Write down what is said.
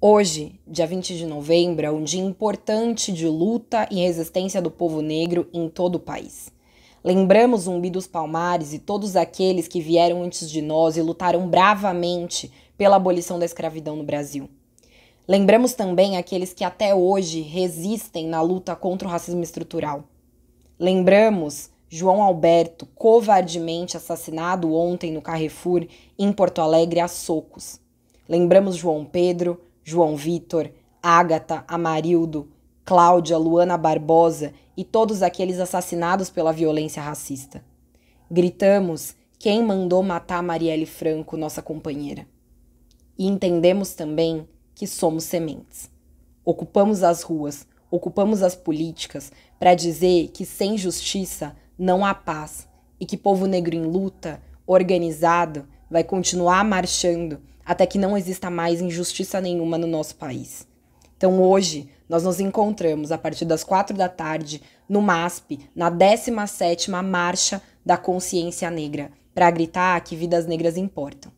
Hoje, dia 20 de novembro, é um dia importante de luta e resistência do povo negro em todo o país. Lembramos Zumbi dos Palmares e todos aqueles que vieram antes de nós e lutaram bravamente pela abolição da escravidão no Brasil. Lembramos também aqueles que até hoje resistem na luta contra o racismo estrutural. Lembramos João Alberto, covardemente assassinado ontem no Carrefour, em Porto Alegre, a socos. Lembramos João Pedro, João Vitor, Ágata, Amarildo, Cláudia, Luana Barbosa e todos aqueles assassinados pela violência racista. Gritamos quem mandou matar Marielle Franco, nossa companheira. E entendemos também que somos sementes. Ocupamos as ruas, ocupamos as políticas para dizer que sem justiça não há paz e que povo negro em luta, organizado, vai continuar marchando até que não exista mais injustiça nenhuma no nosso país. Então hoje nós nos encontramos a partir das quatro da tarde no MASP, na 17ª Marcha da Consciência Negra, para gritar que vidas negras importam.